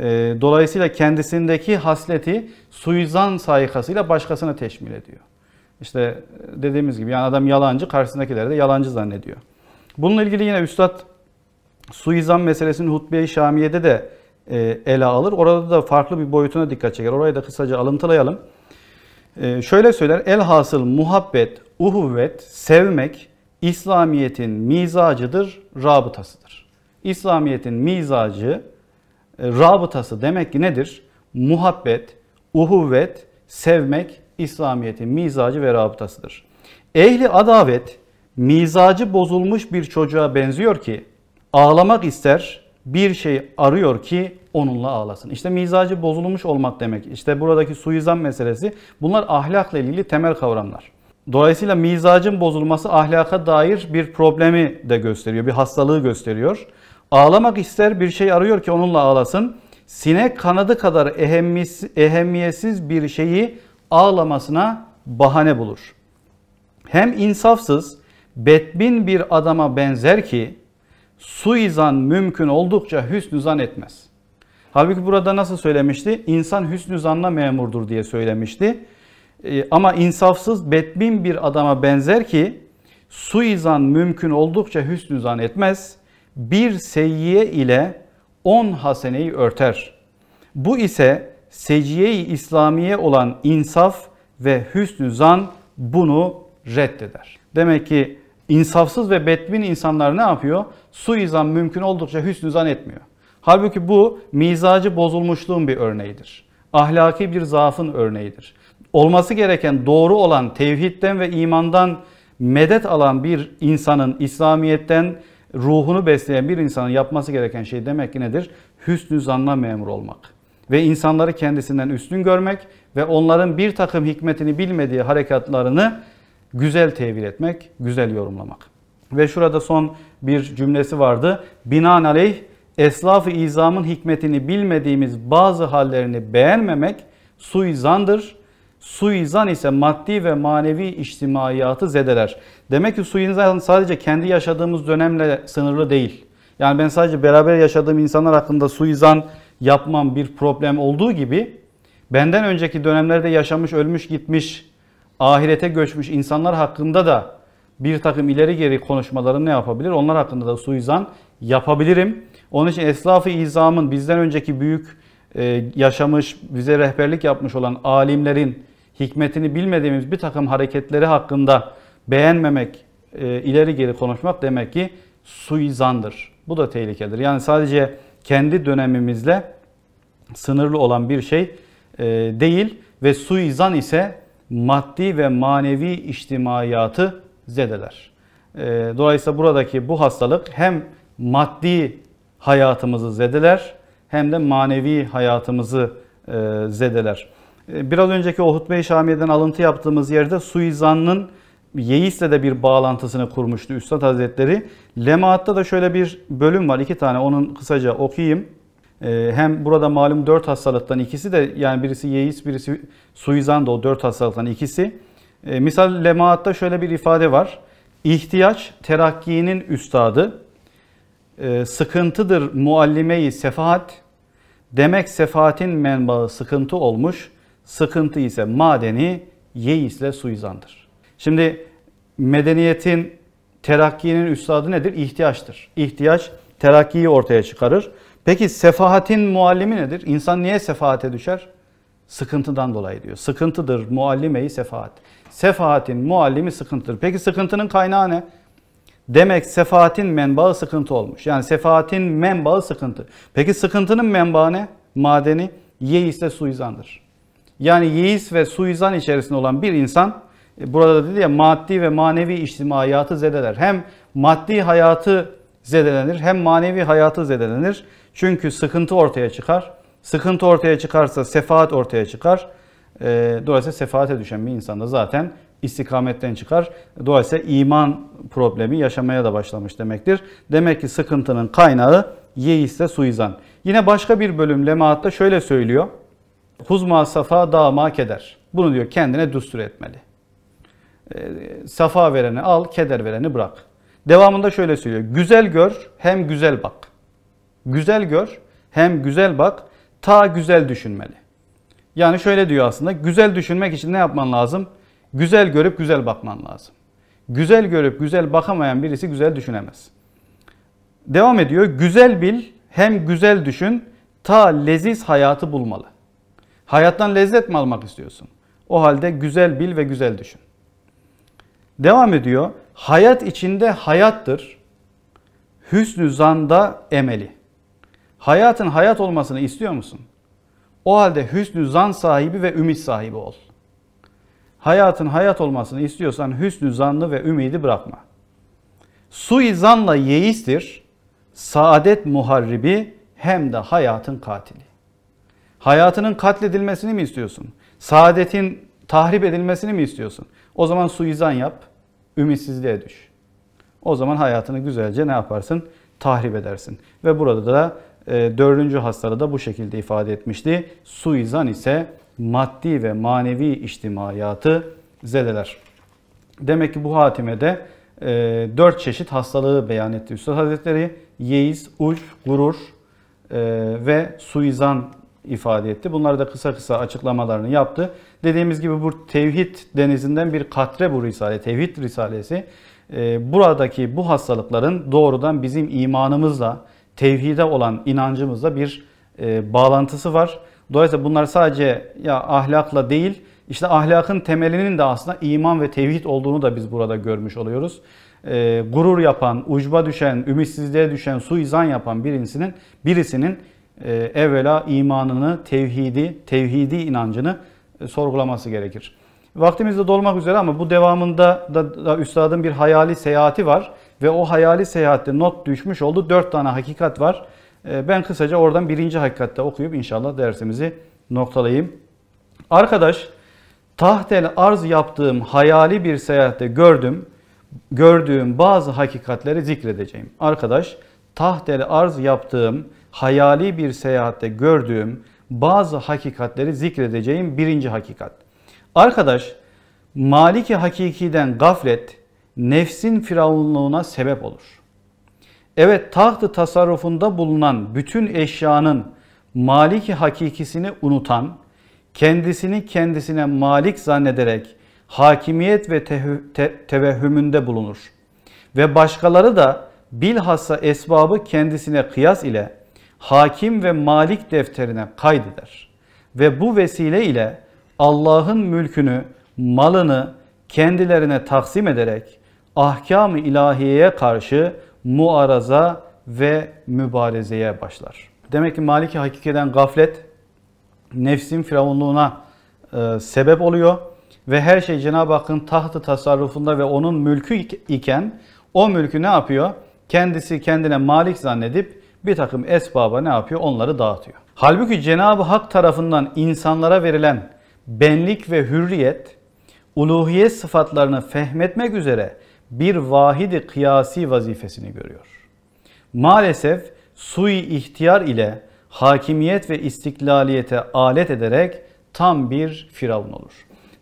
E, dolayısıyla kendisindeki hasleti suizan sayıkasıyla başkasına teşmil ediyor. İşte dediğimiz gibi yani adam yalancı karşısındakileri de yalancı zannediyor. Bununla ilgili yine Üstad suizam meselesini hutbe-i şamiyede de e, ele alır. Orada da farklı bir boyutuna dikkat çeker. Orayı da kısaca alıntılayalım. E, şöyle söyler. Elhasıl muhabbet, uhuvvet, sevmek İslamiyet'in mizacıdır, rabıtasıdır. İslamiyet'in mizacı, e, rabıtası demek ki nedir? Muhabbet, uhuvvet, sevmek İslamiyet'in mizacı ve rabıtasıdır. Ehli adavet, mizacı bozulmuş bir çocuğa benziyor ki Ağlamak ister, bir şey arıyor ki onunla ağlasın. İşte mizacı bozulmuş olmak demek. İşte buradaki suizan meselesi. Bunlar ahlakla ilgili temel kavramlar. Dolayısıyla mizacın bozulması ahlaka dair bir problemi de gösteriyor, bir hastalığı gösteriyor. Ağlamak ister bir şey arıyor ki onunla ağlasın. Sinek kanadı kadar ehemmiyetsiz bir şeyi ağlamasına bahane bulur. Hem insafsız, betbin bir adama benzer ki suizan mümkün oldukça hüsnü zan etmez. Halbuki burada nasıl söylemişti? İnsan hüsnü zanla memurdur diye söylemişti. Ee, ama insafsız bedbin bir adama benzer ki suizan mümkün oldukça hüsnü zan etmez. Bir seyyiye ile on haseneyi örter. Bu ise seciye-i İslamiye olan insaf ve hüsnü zan bunu reddeder. Demek ki insafsız ve bedbin insanlar ne yapıyor? Suizan mümkün oldukça hüsnü zan etmiyor. Halbuki bu mizacı bozulmuşluğun bir örneğidir. Ahlaki bir zaafın örneğidir. Olması gereken doğru olan tevhidden ve imandan medet alan bir insanın İslamiyet'ten ruhunu besleyen bir insanın yapması gereken şey demek ki nedir? Hüsnü zanla memur olmak ve insanları kendisinden üstün görmek ve onların bir takım hikmetini bilmediği harekatlarını güzel tevil etmek, güzel yorumlamak. Ve şurada son bir cümlesi vardı. Binaenaleyh eslaf-ı izamın hikmetini bilmediğimiz bazı hallerini beğenmemek suizandır. Suizan ise maddi ve manevi içtimaiyatı zedeler. Demek ki suizan sadece kendi yaşadığımız dönemle sınırlı değil. Yani ben sadece beraber yaşadığım insanlar hakkında suizan yapmam bir problem olduğu gibi benden önceki dönemlerde yaşamış, ölmüş, gitmiş ahirete göçmüş insanlar hakkında da bir takım ileri geri konuşmaları ne yapabilir? Onlar hakkında da suizan yapabilirim. Onun için Eslaf-ı İzam'ın bizden önceki büyük e, yaşamış, bize rehberlik yapmış olan alimlerin hikmetini bilmediğimiz bir takım hareketleri hakkında beğenmemek, e, ileri geri konuşmak demek ki suizandır. Bu da tehlikedir. Yani sadece kendi dönemimizle sınırlı olan bir şey e, değil ve suizan ise maddi ve manevi içtimaiyatı zedeler. Ee, dolayısıyla buradaki bu hastalık hem maddi hayatımızı zedeler hem de manevi hayatımızı e, zedeler. Ee, biraz önceki o hutbe-i şamiyeden alıntı yaptığımız yerde suizanın Yeis'le de bir bağlantısını kurmuştu Üstad Hazretleri. Lemaat'ta da şöyle bir bölüm var iki tane onun kısaca okuyayım. Ee, hem burada malum 4 hastalıktan ikisi de yani birisi yeis birisi suizan o 4 hastalıktan ikisi. Ee, misal lemaatta şöyle bir ifade var. İhtiyaç terakkinin üstadı, ee, sıkıntıdır muallimeyi sefahat, demek sefaatin menbaı sıkıntı olmuş, sıkıntı ise madeni yeisle suizandır. Şimdi medeniyetin terakkinin üstadı nedir? İhtiyaçtır. İhtiyaç terakkiyi ortaya çıkarır. Peki sefahatin muallimi nedir? İnsan niye sefahate düşer? Sıkıntıdan dolayı diyor. Sıkıntıdır muallimeyi sefahat. Sefahatin muallimi sıkıntıdır. Peki sıkıntının kaynağı ne? Demek sefahatin menbaı sıkıntı olmuş. Yani sefahatin menbaı sıkıntı. Peki sıkıntının menbaı ne? Madeni yeis ve suizandır. Yani yeis ve suizan içerisinde olan bir insan e, burada dedi ya maddi ve manevi içtimaiyatı zedeler. Hem maddi hayatı zedelenir hem manevi hayatı zedelenir. Çünkü sıkıntı ortaya çıkar. Sıkıntı ortaya çıkarsa sefaat ortaya çıkar. Ee, dolayısıyla sefaate düşen bir insanda zaten istikametten çıkar. Dolayısıyla iman problemi yaşamaya da başlamış demektir. Demek ki sıkıntının kaynağı yeiste suizan. Yine başka bir bölüm lemaatta şöyle söylüyor. Huzma safa dama keder. Bunu diyor kendine düstur etmeli. Ee, safa vereni al, keder vereni bırak. Devamında şöyle söylüyor. Güzel gör hem güzel bak. Güzel gör hem güzel bak ta güzel düşünmeli. Yani şöyle diyor aslında. Güzel düşünmek için ne yapman lazım? Güzel görüp güzel bakman lazım. Güzel görüp güzel bakamayan birisi güzel düşünemez. Devam ediyor. Güzel bil hem güzel düşün ta leziz hayatı bulmalı. Hayattan lezzet mi almak istiyorsun? O halde güzel bil ve güzel düşün. Devam ediyor. Hayat içinde hayattır. Hüsnü zanda emeli. Hayatın hayat olmasını istiyor musun? O halde hüsnü zan sahibi ve ümit sahibi ol. Hayatın hayat olmasını istiyorsan hüsnü zanlı ve ümidi bırakma. Suizanla yeistir, saadet muharribi hem de hayatın katili. Hayatının katledilmesini mi istiyorsun? Saadetin tahrip edilmesini mi istiyorsun? O zaman suizan yap, ümitsizliğe düş. O zaman hayatını güzelce ne yaparsın? Tahrip edersin. Ve burada da e, dördüncü hastada da bu şekilde ifade etmişti. Suizan ise maddi ve manevi içtimaiyatı zedeler. Demek ki bu hatimede e, dört çeşit hastalığı beyan etti Üstad Hazretleri. Yeis, uç, gurur e, ve suizan ifade etti. Bunlar da kısa kısa açıklamalarını yaptı. Dediğimiz gibi bu tevhid denizinden bir katre bu risale, tevhid risalesi. Ee, buradaki bu hastalıkların doğrudan bizim imanımızla, tevhide olan inancımızla bir e, bağlantısı var. Dolayısıyla bunlar sadece ya ahlakla değil, işte ahlakın temelinin de aslında iman ve tevhid olduğunu da biz burada görmüş oluyoruz. E, gurur yapan, ucba düşen, ümitsizliğe düşen, suizan yapan birisinin birisinin e, evvela imanını, tevhidi, tevhidi inancını e, sorgulaması gerekir. Vaktimiz de dolmak üzere ama bu devamında da, da üstadın bir hayali seyahati var ve o hayali seyahatte not düşmüş oldu. Dört tane hakikat var. E, ben kısaca oradan birinci hakikatte okuyup inşallah dersimizi noktalayayım. Arkadaş, tahtel arz yaptığım hayali bir seyahatte gördüm. Gördüğüm bazı hakikatleri zikredeceğim. Arkadaş, tahtel arz yaptığım hayali bir seyahatte gördüğüm bazı hakikatleri zikredeceğim birinci hakikat. Arkadaş, Maliki hakikiden gaflet nefsin firavunluğuna sebep olur. Evet tahtı tasarrufunda bulunan bütün eşyanın maliki hakikisini unutan, kendisini kendisine malik zannederek hakimiyet ve te- tevehhümünde bulunur. Ve başkaları da bilhassa esbabı kendisine kıyas ile hakim ve malik defterine kaydeder. Ve bu vesile ile Allah'ın mülkünü, malını kendilerine taksim ederek ahkam-ı ilahiyeye karşı muaraza ve mübarezeye başlar. Demek ki Maliki hakikeden gaflet nefsin firavunluğuna e, sebep oluyor ve her şey Cenab-ı Hakk'ın tahtı tasarrufunda ve onun mülkü iken o mülkü ne yapıyor? Kendisi kendine malik zannedip bir takım esbaba ne yapıyor? Onları dağıtıyor. Halbuki Cenab-ı Hak tarafından insanlara verilen benlik ve hürriyet, uluhiyet sıfatlarını fehmetmek üzere bir vahidi kıyasi vazifesini görüyor. Maalesef sui ihtiyar ile hakimiyet ve istiklaliyete alet ederek tam bir firavun olur.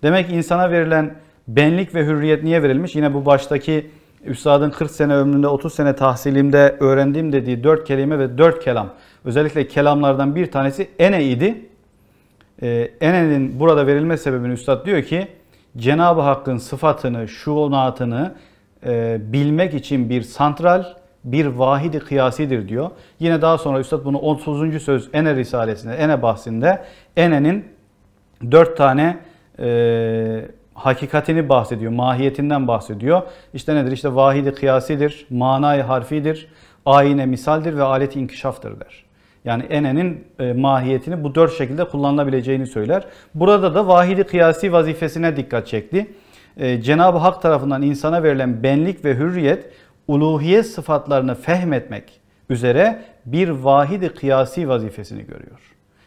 Demek insana verilen benlik ve hürriyet niye verilmiş? Yine bu baştaki Üstadın 40 sene ömründe 30 sene tahsilimde öğrendiğim dediği 4 kelime ve 4 kelam. Özellikle kelamlardan bir tanesi ene idi. Ee, ene'nin burada verilme sebebini Üstad diyor ki Cenab-ı Hakk'ın sıfatını, şuunatını e, bilmek için bir santral, bir vahidi kıyasidir diyor. Yine daha sonra Üstad bunu 30. söz Ene Risalesi'nde, Ene bahsinde Ene'nin 4 tane e, hakikatini bahsediyor, mahiyetinden bahsediyor. İşte nedir? İşte vahidi kıyasidir, manayı harfidir, ayine misaldir ve alet inkişaftır der. Yani enenin e, mahiyetini bu dört şekilde kullanılabileceğini söyler. Burada da vahidi kıyasi vazifesine dikkat çekti. E, Cenab-ı Hak tarafından insana verilen benlik ve hürriyet, uluhiyet sıfatlarını fehmetmek üzere bir vahidi kıyasi vazifesini görüyor.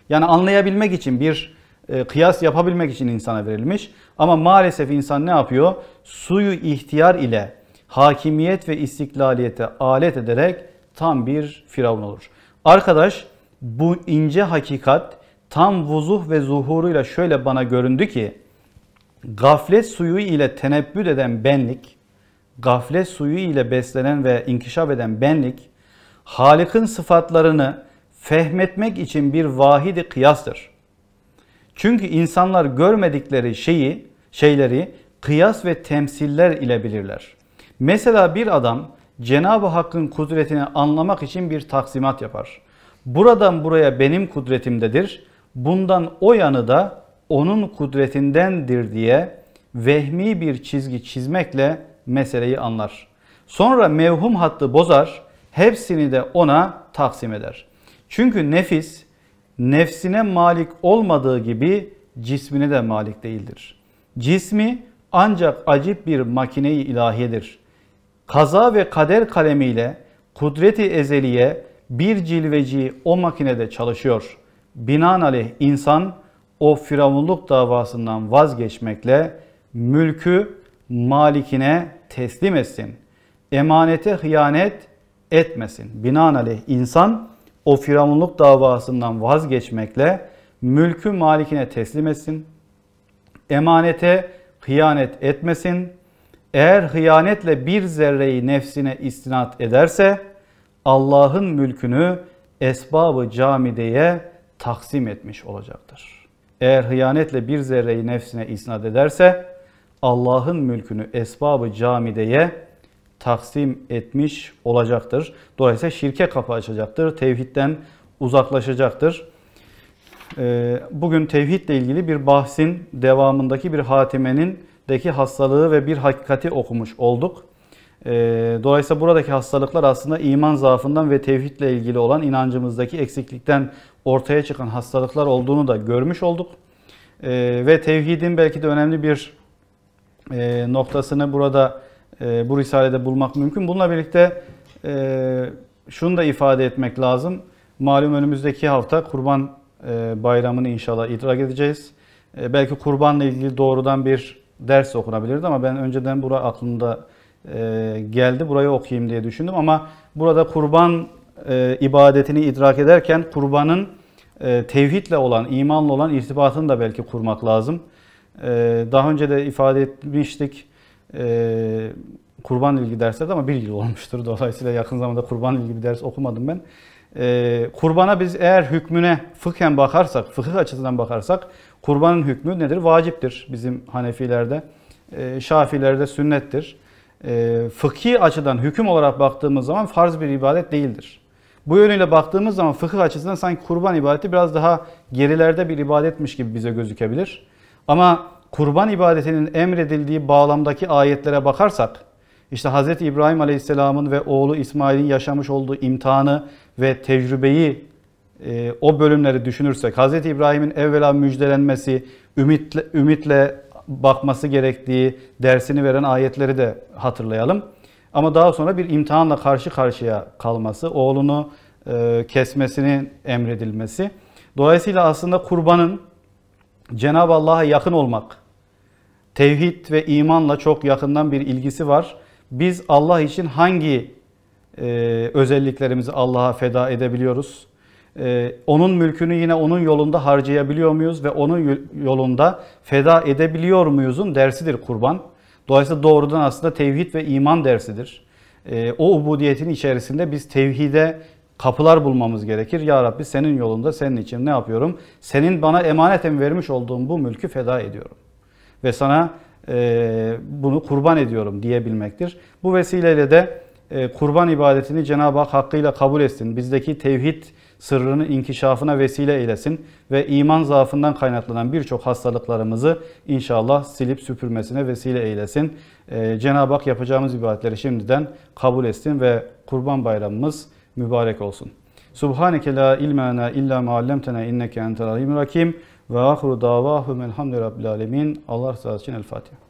Yani anlayabilmek için bir e, kıyas yapabilmek için insana verilmiş. Ama maalesef insan ne yapıyor? Suyu ihtiyar ile hakimiyet ve istiklaliyete alet ederek tam bir firavun olur. Arkadaş bu ince hakikat tam vuzuh ve zuhuruyla şöyle bana göründü ki gaflet suyu ile tenebbüt eden benlik, gaflet suyu ile beslenen ve inkişaf eden benlik, Halik'in sıfatlarını fehmetmek için bir vahidi kıyastır. Çünkü insanlar görmedikleri şeyi, şeyleri kıyas ve temsiller ile bilirler. Mesela bir adam Cenab-ı Hakk'ın kudretini anlamak için bir taksimat yapar. Buradan buraya benim kudretimdedir, bundan o yanı da onun kudretindendir diye vehmi bir çizgi çizmekle meseleyi anlar. Sonra mevhum hattı bozar, hepsini de ona taksim eder. Çünkü nefis nefsine malik olmadığı gibi cismine de malik değildir. Cismi ancak acip bir makineyi ilahiyedir. Kaza ve kader kalemiyle kudreti ezeliye bir cilveci o makinede çalışıyor. Binaenaleyh insan o firavunluk davasından vazgeçmekle mülkü malikine teslim etsin. Emanete hıyanet etmesin. Binaenaleyh insan o firavunluk davasından vazgeçmekle mülkü malikine teslim etsin. Emanete hıyanet etmesin. Eğer hıyanetle bir zerreyi nefsine istinat ederse Allah'ın mülkünü esbabı camideye taksim etmiş olacaktır. Eğer hıyanetle bir zerreyi nefsine isnat ederse Allah'ın mülkünü esbabı camideye taksim etmiş olacaktır. Dolayısıyla şirke kapı açacaktır. Tevhidden uzaklaşacaktır. Ee, bugün tevhidle ilgili bir bahsin devamındaki bir hatimenin deki hastalığı ve bir hakikati okumuş olduk. Ee, dolayısıyla buradaki hastalıklar aslında iman zaafından ve tevhidle ilgili olan inancımızdaki eksiklikten ortaya çıkan hastalıklar olduğunu da görmüş olduk. Ee, ve tevhidin belki de önemli bir e, noktasını burada e, bu risalede bulmak mümkün. Bununla birlikte e, şunu da ifade etmek lazım. Malum önümüzdeki hafta Kurban e, Bayramı'nı inşallah idrak edeceğiz. E, belki kurbanla ilgili doğrudan bir ders okunabilirdi ama ben önceden bura aklımda e, geldi. Burayı okuyayım diye düşündüm ama burada kurban e, ibadetini idrak ederken kurbanın e, tevhidle olan, imanla olan irtibatını da belki kurmak lazım. E, daha önce de ifade etmiştik e, kurban ilgi dersleri de ama bir yıl olmuştur. Dolayısıyla yakın zamanda kurban ilgi bir ders okumadım ben. E, kurbana biz eğer hükmüne fıkhen bakarsak, fıkıh açısından bakarsak kurbanın hükmü nedir? Vaciptir bizim Hanefilerde. E, Şafilerde sünnettir. E, fıkhi açıdan hüküm olarak baktığımız zaman farz bir ibadet değildir. Bu yönüyle baktığımız zaman fıkıh açısından sanki kurban ibadeti biraz daha gerilerde bir ibadetmiş gibi bize gözükebilir. Ama kurban ibadetinin emredildiği bağlamdaki ayetlere bakarsak, işte Hz. İbrahim Aleyhisselam'ın ve oğlu İsmail'in yaşamış olduğu imtihanı ve tecrübeyi e, o bölümleri düşünürsek, Hz. İbrahim'in evvela müjdelenmesi, ümitle, ümitle bakması gerektiği dersini veren ayetleri de hatırlayalım. Ama daha sonra bir imtihanla karşı karşıya kalması, oğlunu e, kesmesini emredilmesi. Dolayısıyla aslında kurbanın Cenab-ı Allah'a yakın olmak, tevhid ve imanla çok yakından bir ilgisi var. Biz Allah için hangi e, özelliklerimizi Allah'a feda edebiliyoruz? E, onun mülkünü yine onun yolunda harcayabiliyor muyuz ve onun yolunda feda edebiliyor muyuzun dersidir kurban. Dolayısıyla doğrudan aslında tevhid ve iman dersidir. E, o ubudiyetin içerisinde biz tevhide kapılar bulmamız gerekir. Ya Rabbi senin yolunda senin için ne yapıyorum? Senin bana emaneten vermiş olduğun bu mülkü feda ediyorum ve sana e, bunu kurban ediyorum diyebilmektir. Bu vesileyle de e, kurban ibadetini Cenab-ı Hak hakkıyla kabul etsin. Bizdeki tevhid sırrının inkişafına vesile eylesin ve iman zaafından kaynaklanan birçok hastalıklarımızı inşallah silip süpürmesine vesile eylesin. Ee, Cenab-ı Hak yapacağımız ibadetleri şimdiden kabul etsin ve kurban bayramımız mübarek olsun. Subhaneke la ilmena illa ma allamtena inneke entel alim rakim. Ve ahiru davahum elhamdülillahi rabbil alemin. Allah razı olsun. El Fatiha.